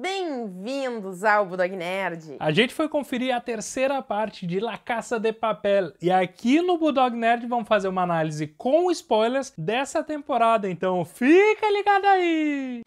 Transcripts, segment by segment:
Bem-vindos ao Budog Nerd! A gente foi conferir a terceira parte de La Caça de Papel e aqui no Budog Nerd vamos fazer uma análise com spoilers dessa temporada, então fica ligado aí!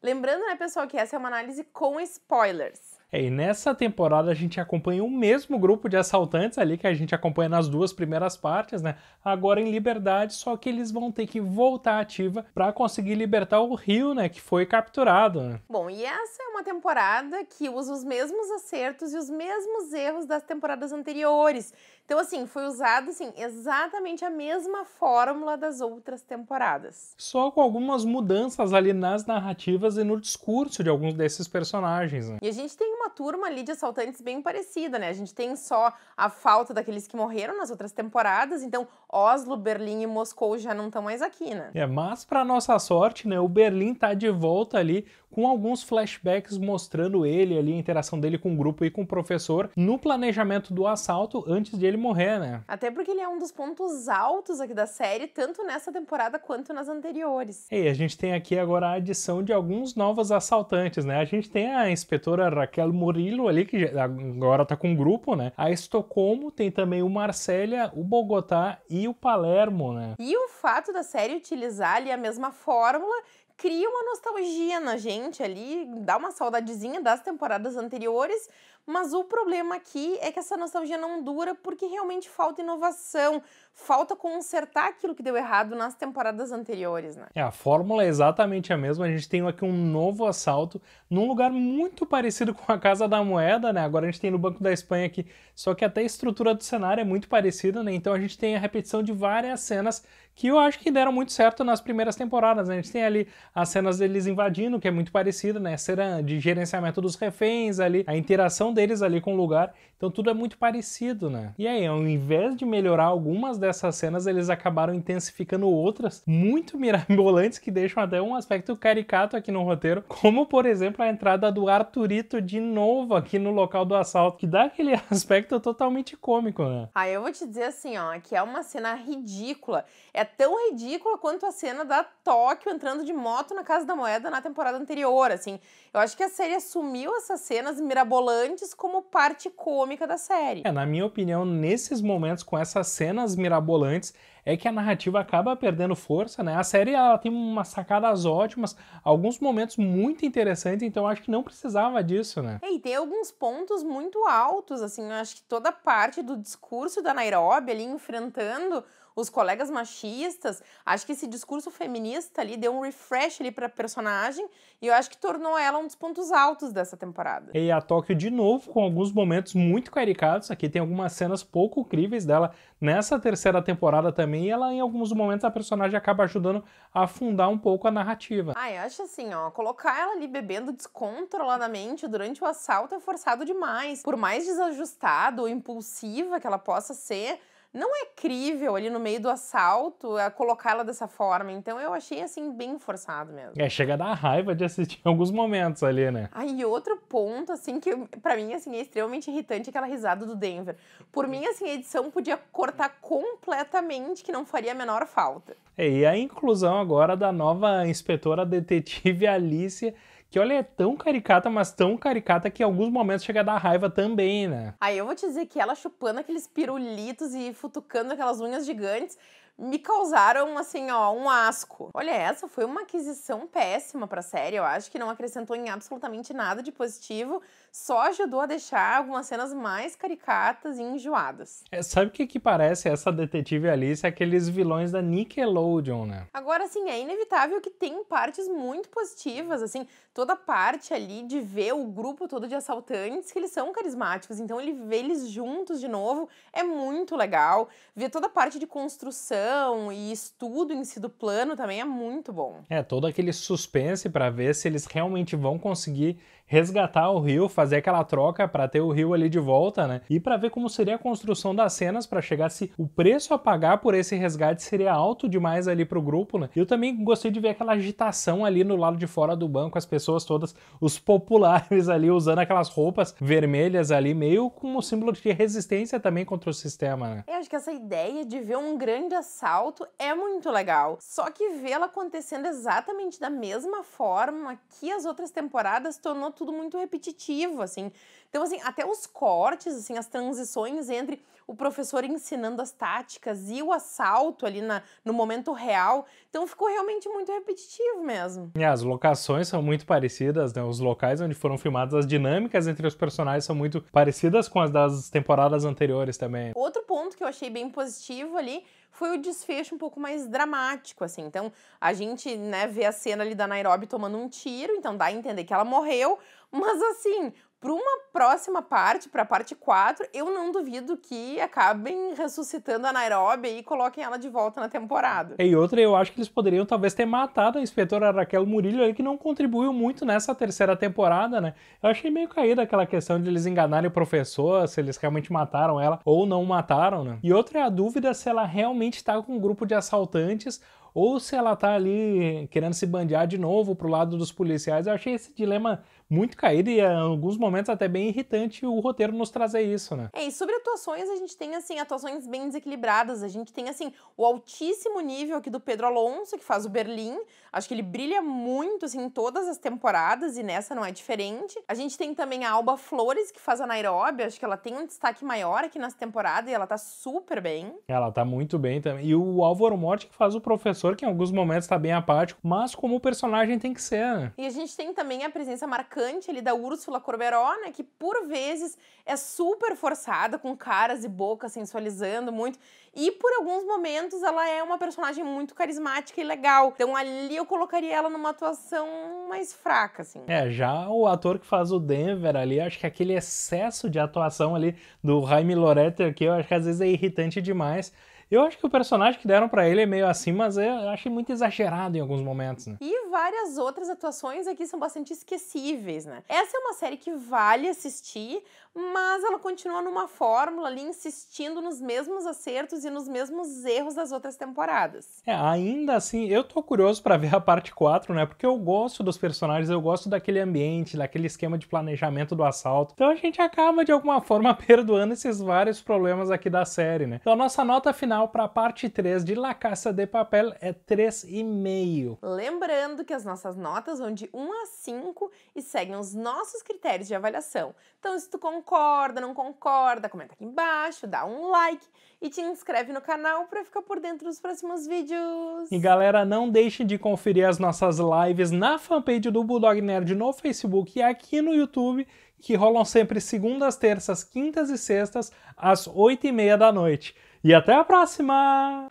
Lembrando, né, pessoal, que essa é uma análise com spoilers. É, e nessa temporada a gente acompanha o mesmo grupo de assaltantes ali que a gente acompanha nas duas primeiras partes, né? Agora em liberdade, só que eles vão ter que voltar ativa para conseguir libertar o Rio, né? Que foi capturado. Né? Bom, e essa é uma temporada que usa os mesmos acertos e os mesmos erros das temporadas anteriores. Então, assim, foi usado assim, exatamente a mesma fórmula das outras temporadas. Só com algumas mudanças ali nas narrativas e no discurso de alguns desses personagens. Né? E a gente tem uma turma ali de assaltantes bem parecida, né? A gente tem só a falta daqueles que morreram nas outras temporadas, então Oslo, Berlim e Moscou já não estão mais aqui, né? É, mas para nossa sorte, né, o Berlim tá de volta ali com alguns flashbacks mostrando ele ali, a interação dele com o grupo e com o professor no planejamento do assalto antes de ele morrer, né? Até porque ele é um dos pontos altos aqui da série, tanto nessa temporada quanto nas anteriores. E a gente tem aqui agora a adição de alguns novos assaltantes, né? A gente tem a inspetora Raquel Murilo ali, que agora tá com o grupo, né? A Estocolmo tem também o Marsella, o Bogotá e o Palermo, né? E o fato da série utilizar ali a mesma fórmula cria uma nostalgia na gente ali, dá uma saudadezinha das temporadas anteriores, mas o problema aqui é que essa nostalgia não dura porque realmente falta inovação, falta consertar aquilo que deu errado nas temporadas anteriores, né? É, a fórmula é exatamente a mesma, a gente tem aqui um novo assalto num lugar muito parecido com a Casa da Moeda, né? Agora a gente tem no Banco da Espanha aqui, só que até a estrutura do cenário é muito parecida, né? Então a gente tem a repetição de várias cenas que eu acho que deram muito certo nas primeiras temporadas. Né? A gente tem ali as cenas deles invadindo, que é muito parecido, né? A cena de gerenciamento dos reféns ali, a interação deles ali com o lugar. Então tudo é muito parecido, né? E aí, ao invés de melhorar algumas dessas cenas, eles acabaram intensificando outras muito mirabolantes que deixam até um aspecto caricato aqui no roteiro, como por exemplo a entrada do Arturito de novo aqui no local do assalto, que dá aquele aspecto totalmente cômico, né? Ah, eu vou te dizer assim, ó, que é uma cena ridícula. É tão ridícula quanto a cena da Tóquio entrando de moto na Casa da Moeda na temporada anterior, assim. Eu acho que a série assumiu essas cenas mirabolantes como parte cômica da série. É, na minha opinião, nesses momentos com essas cenas mirabolantes, é que a narrativa acaba perdendo força, né? A série ela tem umas sacadas ótimas, alguns momentos muito interessantes, então acho que não precisava disso, né? É, e tem alguns pontos muito altos, assim, eu acho que toda parte do discurso da Nairobi ali enfrentando os colegas machistas. Acho que esse discurso feminista ali deu um refresh ali pra personagem e eu acho que tornou ela um dos pontos altos dessa temporada. E a Tóquio, de novo, com alguns momentos muito caricados. Aqui tem algumas cenas pouco críveis dela nessa terceira temporada também. E ela, em alguns momentos, a personagem acaba ajudando a afundar um pouco a narrativa. Ah, eu acho assim, ó, colocar ela ali bebendo descontroladamente durante o assalto é forçado demais. Por mais desajustado ou impulsiva que ela possa ser, não é crível ali no meio do assalto colocá-la dessa forma. Então eu achei assim bem forçado mesmo. É, chega a dar raiva de assistir alguns momentos ali, né? Aí ah, outro ponto assim que para mim assim é extremamente irritante aquela risada do Denver. Por mim assim a edição podia cortar completamente que não faria a menor falta. É, e a inclusão agora da nova inspetora detetive Alicia que olha, é tão caricata, mas tão caricata que em alguns momentos chega a dar raiva também, né? Aí eu vou te dizer que ela chupando aqueles pirulitos e futucando aquelas unhas gigantes me causaram, assim, ó, um asco. Olha, essa foi uma aquisição péssima pra série, eu acho que não acrescentou em absolutamente nada de positivo, só ajudou a deixar algumas cenas mais caricatas e enjoadas. É, sabe o que que parece essa detetive Alice? Aqueles vilões da Nickelodeon, né? Agora, assim, é inevitável que tem partes muito positivas, assim, toda parte ali de ver o grupo todo de assaltantes, que eles são carismáticos, então ele vê eles juntos de novo é muito legal, ver toda a parte de construção ação e estudo em si do plano também é muito bom. É, todo aquele suspense para ver se eles realmente vão conseguir resgatar o Rio, fazer aquela troca para ter o Rio ali de volta, né? E para ver como seria a construção das cenas para chegar se o preço a pagar por esse resgate seria alto demais ali pro grupo, né? Eu também gostei de ver aquela agitação ali no lado de fora do banco, as pessoas todas, os populares ali usando aquelas roupas vermelhas ali, meio como símbolo de resistência também contra o sistema, né? Eu acho que essa ideia de ver um grande assalto é muito legal. Só que vê-la acontecendo exatamente da mesma forma que as outras temporadas tornou tudo muito repetitivo, assim. Então, assim, até os cortes, assim, as transições entre o professor ensinando as táticas e o assalto ali na, no momento real. Então ficou realmente muito repetitivo mesmo. E as locações são muito parecidas, né? Os locais onde foram filmadas, as dinâmicas entre os personagens são muito parecidas com as das temporadas anteriores também. Outro ponto que eu achei bem positivo ali foi o desfecho um pouco mais dramático, assim. Então, a gente, né, vê a cena ali da Nairobi tomando um tiro, então dá a entender que ela morreu, mas assim, para uma próxima parte, para a parte 4, eu não duvido que acabem ressuscitando a Nairobi e coloquem ela de volta na temporada. E outra, eu acho que eles poderiam talvez ter matado a inspetora Raquel Murillo aí, que não contribuiu muito nessa terceira temporada, né? Eu achei meio caída aquela questão de eles enganarem o professor, se eles realmente mataram ela ou não mataram, né? E outra é a dúvida se ela realmente está com um grupo de assaltantes ou se ela tá ali querendo se bandear de novo pro lado dos policiais. Eu achei esse dilema muito caído e em alguns momentos até bem irritante o roteiro nos trazer isso, né? É, e sobre atuações, a gente tem, assim, atuações bem desequilibradas. A gente tem, assim, o altíssimo nível aqui do Pedro Alonso, que faz o Berlim. Acho que ele brilha muito, assim, em todas as temporadas e nessa não é diferente. A gente tem também a Alba Flores, que faz a Nairobi. Acho que ela tem um destaque maior aqui nessa temporada e ela tá super bem. Ela tá muito bem também. E o Álvaro Morte, que faz o professor, que em alguns momentos tá bem apático, mas como o personagem tem que ser, né? E a gente tem também a presença marcante marcante ali da Úrsula Corberó, né, que por vezes é super forçada, com caras e bocas sensualizando muito, e por alguns momentos ela é uma personagem muito carismática e legal. Então ali eu colocaria ela numa atuação mais fraca, assim. É, já o ator que faz o Denver ali, acho que aquele excesso de atuação ali do Jaime Loretta que eu acho que às vezes é irritante demais. Eu acho que o personagem que deram para ele é meio assim, mas é, eu achei muito exagerado em alguns momentos, né? E várias outras atuações aqui são bastante esquecíveis, né? Essa é uma série que vale assistir, mas ela continua numa fórmula ali insistindo nos mesmos acertos e nos mesmos erros das outras temporadas. É, ainda assim, eu tô curioso para ver a parte 4, né? Porque eu gosto dos personagens, eu gosto daquele ambiente, daquele esquema de planejamento do assalto. Então a gente acaba de alguma forma perdoando esses vários problemas aqui da série, né? Então a nossa nota final final para a parte 3 de La Caça de Papel é 3,5. Lembrando que as nossas notas vão de 1 a 5 e seguem os nossos critérios de avaliação. Então, se tu concorda, não concorda, comenta aqui embaixo, dá um like e te inscreve no canal para ficar por dentro dos próximos vídeos. E galera, não deixe de conferir as nossas lives na fanpage do Bulldog Nerd no Facebook e aqui no YouTube que rolam sempre segundas, terças, quintas e sextas, às oito e meia da noite. E até a próxima!